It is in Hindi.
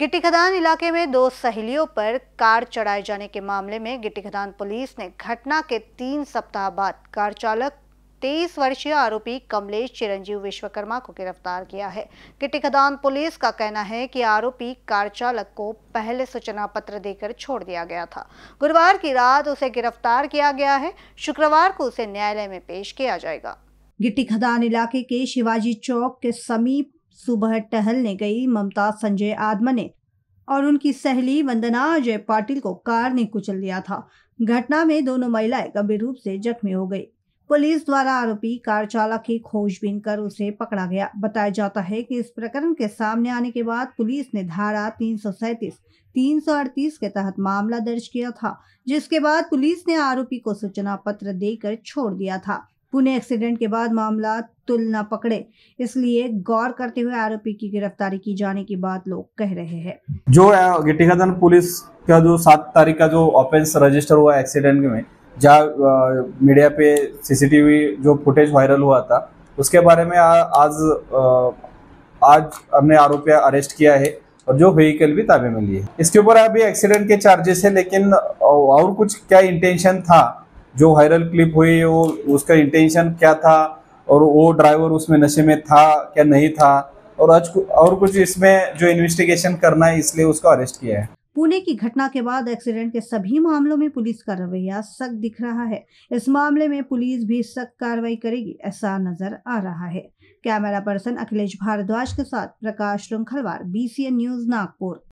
गिट्टी खदान इलाके में दो सहेलियों पर कार चढ़ाए जाने के मामले में गिट्टी खदान पुलिस ने घटना के तीन सप्ताह बाद कार चालक तेईस वर्षीय आरोपी कमलेश चिरंजीव विश्वकर्मा को गिरफ्तार किया है गिट्टी खदान पुलिस का कहना है कि आरोपी कार चालक को पहले सूचना पत्र देकर छोड़ दिया गया था गुरुवार की रात उसे गिरफ्तार किया गया है शुक्रवार को उसे न्यायालय में पेश किया जाएगा गिट्टी खदान इलाके के शिवाजी चौक के समीप सुबह टहलने गई ममता संजय आदमा ने और उनकी सहेली वंदना अजय पाटिल को कार ने कुचल लिया था घटना में दोनों महिलाएं गंभीर रूप से जख्मी हो गई पुलिस द्वारा आरोपी कार चालक की खोजबीन कर उसे पकड़ा गया बताया जाता है कि इस प्रकरण के सामने आने के बाद पुलिस ने धारा तीन सौ सैतीस तीन सौ अड़तीस के तहत मामला दर्ज किया था जिसके बाद पुलिस ने आरोपी को सूचना पत्र देकर छोड़ दिया था पुणे एक्सीडेंट के बाद मामला तुल न पकड़े इसलिए गौर करते हुए आरोपी की गिरफ्तारी की जाने की बात लोग कह रहे हैं जो गिटीकादन पुलिस का जो सात तारीख का जो ऑफेंस रजिस्टर हुआ एक्सीडेंट में जहाँ मीडिया पे सीसीटीवी जो फुटेज वायरल हुआ था उसके बारे में आ, आज आ, आज हमने आरोपी अरेस्ट किया है और जो व्हीकल भी ताबे में लिए इसके ऊपर अभी एक्सीडेंट के चार्जेस है लेकिन और कुछ क्या इंटेंशन था जो वायरल क्लिप हुई वो उसका इंटेंशन क्या था और वो ड्राइवर उसमें नशे में था क्या नहीं था और आज और कुछ इसमें जो इन्वेस्टिगेशन करना है इसलिए उसको अरेस्ट किया है पुणे की घटना के बाद एक्सीडेंट के सभी मामलों में पुलिस का रवैया सख्त दिख रहा है इस मामले में पुलिस भी सख्त कार्रवाई करेगी ऐसा नजर आ रहा है कैमरा पर्सन अखिलेश भारद्वाज के साथ प्रकाश रुंखलवार बी न्यूज नागपुर